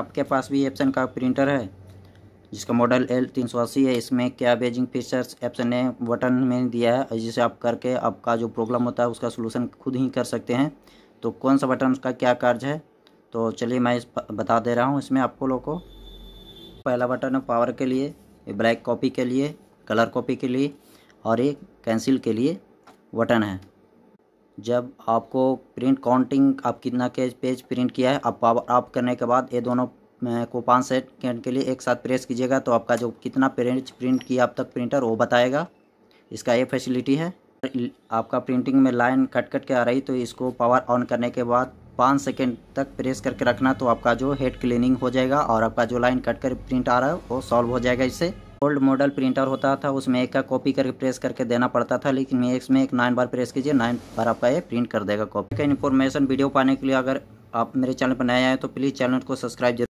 आपके पास भी एप्सन का प्रिंटर है जिसका मॉडल एल तीन सौ अस्सी है इसमें क्या बेजिंग फीचर्स एप्सन ने बटन में दिया है जिसे आप करके आपका जो प्रॉब्लम होता है उसका सोलूशन खुद ही कर सकते हैं तो कौन सा बटन उसका क्या कार्ज है तो चलिए मैं इस बता दे रहा हूँ इसमें आपको लोग को पहला बटन है पावर के लिए ब्लैक कॉपी के लिए कलर कॉपी के लिए और एक कैंसिल के लिए बटन है जब आपको प्रिंट काउंटिंग आप कितना के पेज प्रिंट किया है आप आप करने के बाद ये दोनों को पाँच सेकेंड के लिए एक साथ प्रेस कीजिएगा तो आपका जो कितना पेज प्रिंट किया अब तक प्रिंटर वो बताएगा इसका ये फैसिलिटी है आपका प्रिंटिंग में लाइन कट कट के आ रही तो इसको पावर ऑन करने के बाद पाँच सेकेंड तक प्रेस करके रखना तो आपका जो हेड क्लीनिंग हो जाएगा और आपका जो लाइन कट कर प्रिंट आ रहा है वो सॉल्व हो जाएगा इससे ओल्ड मॉडल प्रिंटर होता था उसमें एक का कॉपी करके प्रेस करके देना पड़ता था लेकिन इसमें एक नाइन बार प्रेस कीजिए नाइन बार आपका ये प्रिंट कर देगा कॉपी का इन्फॉर्मेशन वीडियो पाने के लिए अगर आप मेरे चैनल पर नए आए तो प्लीज़ चैनल को सब्सक्राइब